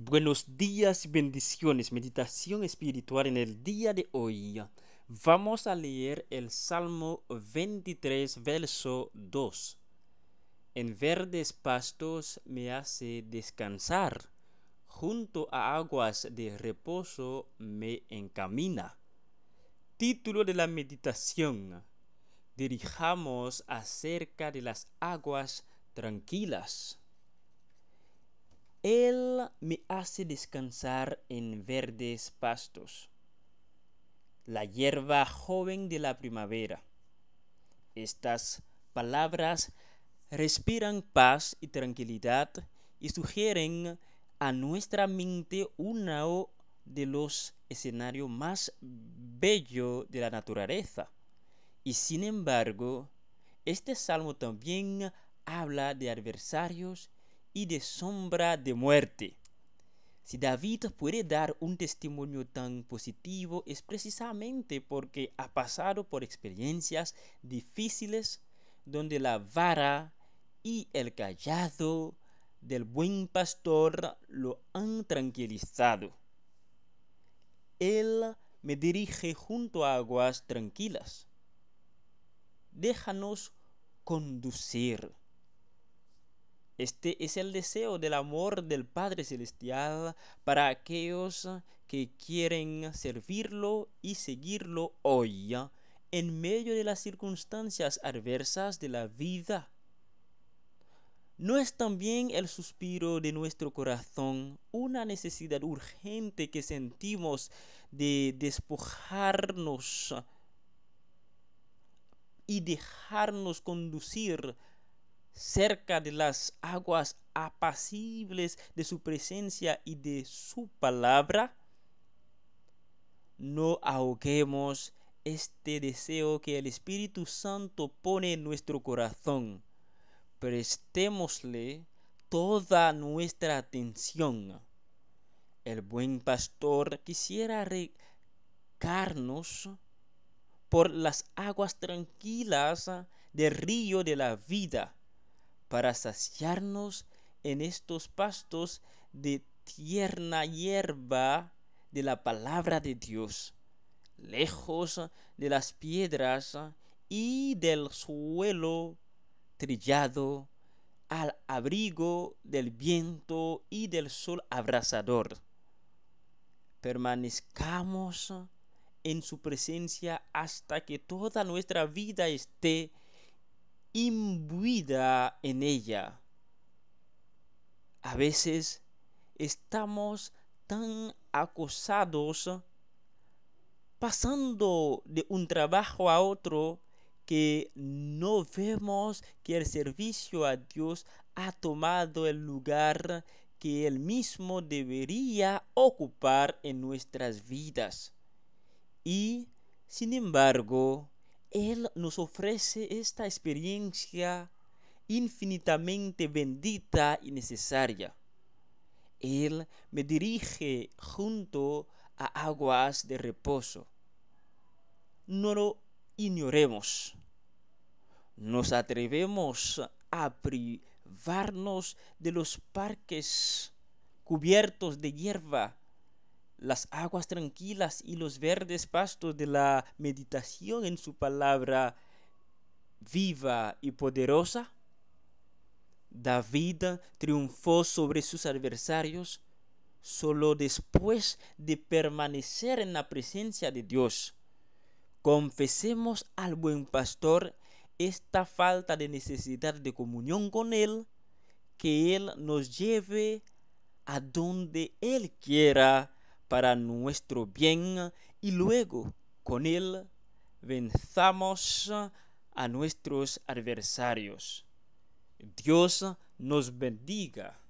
Buenos días, y bendiciones, meditación espiritual en el día de hoy. Vamos a leer el Salmo 23, verso 2. En verdes pastos me hace descansar, junto a aguas de reposo me encamina. Título de la meditación. Dirijamos acerca de las aguas tranquilas. Él me hace descansar en verdes pastos, la hierba joven de la primavera. Estas palabras respiran paz y tranquilidad y sugieren a nuestra mente una de los escenarios más bellos de la naturaleza. Y sin embargo, este salmo también habla de adversarios y de sombra de muerte. Si David puede dar un testimonio tan positivo es precisamente porque ha pasado por experiencias difíciles donde la vara y el callado del buen pastor lo han tranquilizado. Él me dirige junto a aguas tranquilas. Déjanos conducir. Este es el deseo del amor del Padre Celestial para aquellos que quieren servirlo y seguirlo hoy, en medio de las circunstancias adversas de la vida. ¿No es también el suspiro de nuestro corazón una necesidad urgente que sentimos de despojarnos y dejarnos conducir cerca de las aguas apacibles de su presencia y de su palabra, no ahoguemos este deseo que el Espíritu Santo pone en nuestro corazón. Prestémosle toda nuestra atención. El buen pastor quisiera regarnos por las aguas tranquilas del río de la vida para saciarnos en estos pastos de tierna hierba de la palabra de Dios, lejos de las piedras y del suelo trillado, al abrigo del viento y del sol abrasador. Permanezcamos en su presencia hasta que toda nuestra vida esté imbuida en ella. A veces estamos tan acosados pasando de un trabajo a otro que no vemos que el servicio a Dios ha tomado el lugar que él mismo debería ocupar en nuestras vidas. Y, sin embargo, él nos ofrece esta experiencia infinitamente bendita y necesaria. Él me dirige junto a aguas de reposo. No lo ignoremos. Nos atrevemos a privarnos de los parques cubiertos de hierba las aguas tranquilas y los verdes pastos de la meditación en su palabra viva y poderosa? David triunfó sobre sus adversarios solo después de permanecer en la presencia de Dios. Confesemos al buen pastor esta falta de necesidad de comunión con Él, que Él nos lleve a donde Él quiera para nuestro bien y luego con él venzamos a nuestros adversarios. Dios nos bendiga.